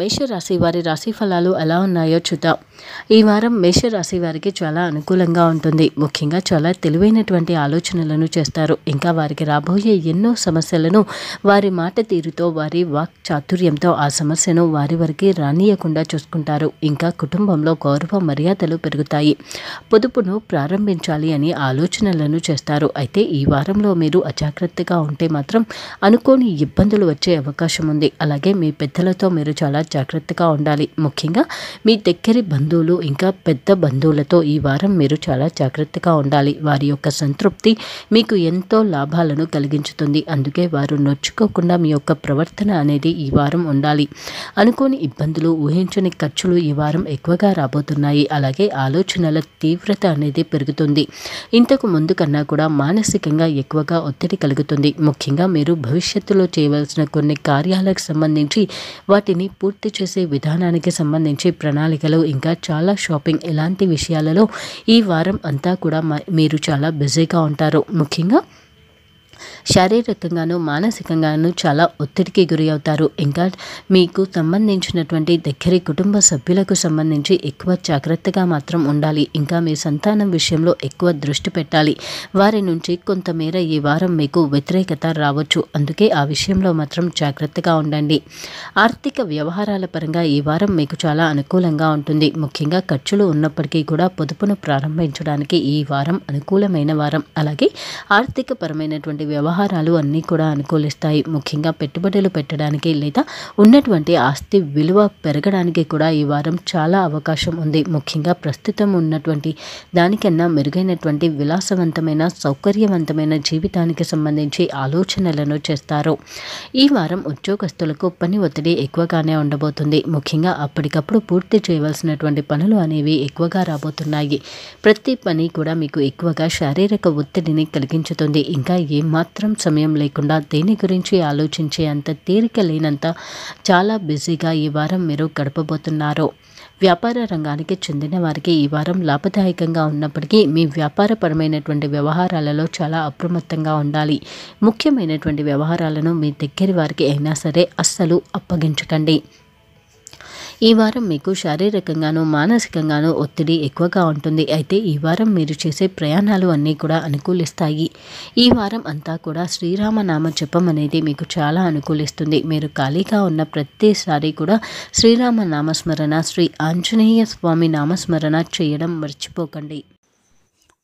మేషరాశి వారి రాశి ఫలాలు ఎలా ఉన్నాయో చూద్దాం ఈ వారం మేషరాశి వారికి చాలా అనుకూలంగా ఉంటుంది ముఖ్యంగా చాలా తెలివైనటువంటి ఆలోచనలను చేస్తారు ఇంకా వారికి రాబోయే ఎన్నో సమస్యలను వారి మాట తీరుతో వారి వాక్ చాతుర్యంతో ఆ సమస్యను వారి వరకు రానియకుండా చూసుకుంటారు ఇంకా కుటుంబంలో గౌరవ మర్యాదలు పెరుగుతాయి పొదుపును ప్రారంభించాలి అని ఆలోచనలను చేస్తారు అయితే ఈ వారంలో మీరు అజాగ్రత్తగా ఉంటే మాత్రం అనుకోని ఇబ్బందులు వచ్చే అవకాశం ఉంది అలాగే మీ పెద్దలతో మీరు చాలా జాగ్రత్తగా ఉండాలి ముఖ్యంగా మీ దగ్గరి బంధువులు ఇంకా పెద్ద బంధువులతో ఈ వారం మీరు చాలా జాగ్రత్తగా ఉండాలి వారి యొక్క సంతృప్తి మీకు ఎంతో లాభాలను కలిగించుతుంది అందుకే వారు నొచ్చుకోకుండా మీ యొక్క ప్రవర్తన అనేది ఈ వారం ఉండాలి అనుకోని ఇబ్బందులు ఊహించని ఖర్చులు ఈ వారం ఎక్కువగా రాబోతున్నాయి అలాగే ఆలోచనల తీవ్రత అనేది పెరుగుతుంది ఇంతకు ముందు కన్నా కూడా మానసికంగా ఎక్కువగా ఒత్తిడి కలుగుతుంది ముఖ్యంగా మీరు భవిష్యత్తులో చేయవలసిన కొన్ని కార్యాలకు సంబంధించి వాటిని పూర్తి పూర్తి చేసే విధానానికి సంబంధించి ప్రణాళికలు ఇంకా చాలా షాపింగ్ ఇలాంటి విషయాలలో ఈ వారం అంతా కూడా మీరు చాలా బిజీగా ఉంటారు ముఖ్యంగా శారీరకంగాను మానసికంగాను చాలా ఒత్తిడికి గురి అవుతారు ఇంకా మీకు సంబంధించినటువంటి దగ్గరి కుటుంబ సభ్యులకు సంబంధించి ఎక్కువ జాగ్రత్తగా మాత్రం ఉండాలి ఇంకా మీ సంతానం విషయంలో ఎక్కువ దృష్టి పెట్టాలి వారి నుంచి కొంతమేర ఈ వారం మీకు వ్యతిరేకత రావచ్చు అందుకే ఆ విషయంలో మాత్రం జాగ్రత్తగా ఉండండి ఆర్థిక వ్యవహారాల పరంగా ఈ వారం మీకు చాలా అనుకూలంగా ఉంటుంది ముఖ్యంగా ఖర్చులు ఉన్నప్పటికీ కూడా పొదుపును ప్రారంభించడానికి ఈ వారం అనుకూలమైన వారం అలాగే ఆర్థిక పరమైనటువంటి వ్యవహారాలు అన్నీ కూడా అనుకూలిస్తాయి ముఖ్యంగా పెట్టుబడులు పెట్టడానికి లేదా ఉన్నటువంటి ఆస్తి విలువ పెరగడానికి కూడా ఈ వారం చాలా అవకాశం ఉంది ముఖ్యంగా ప్రస్తుతం ఉన్నటువంటి దానికన్నా మెరుగైనటువంటి విలాసవంతమైన సౌకర్యవంతమైన జీవితానికి సంబంధించి ఆలోచనలను చేస్తారు ఈ వారం ఉద్యోగస్తులకు పని ఒత్తిడి ఎక్కువగానే ఉండబోతుంది ముఖ్యంగా అప్పటికప్పుడు పూర్తి చేయవలసినటువంటి పనులు అనేవి ఎక్కువగా రాబోతున్నాయి ప్రతి పని కూడా మీకు ఎక్కువగా శారీరక ఒత్తిడిని కలిగించుతుంది ఇంకా ఏం మాత్రం సమయం లేకుండా దేని గురించి ఆలోచించే అంత తీరిక లేనంత చాలా బిజీగా ఈ వారం మీరు గడపబోతున్నారు వ్యాపార రంగానికి చెందిన వారికి ఈ వారం లాభదాయకంగా ఉన్నప్పటికీ మీ వ్యాపారపరమైనటువంటి వ్యవహారాలలో చాలా అప్రమత్తంగా ఉండాలి ముఖ్యమైనటువంటి వ్యవహారాలను మీ దగ్గర వారికి అయినా సరే అస్సలు అప్పగించకండి ఈ వారం మీకు శారీరకంగానూ మానసికంగానూ ఒత్తిడి ఎక్కువగా ఉంటుంది అయితే ఈ వారం మీరు చేసే ప్రయాణాలు అన్నీ కూడా అనుకూలిస్తాయి ఈ వారం అంతా కూడా శ్రీరామనామ జపం అనేది మీకు చాలా అనుకూలిస్తుంది మీరు ఖాళీగా ఉన్న ప్రతిసారి కూడా శ్రీరామ నామస్మరణ శ్రీ ఆంజనేయ స్వామి నామస్మరణ చేయడం మర్చిపోకండి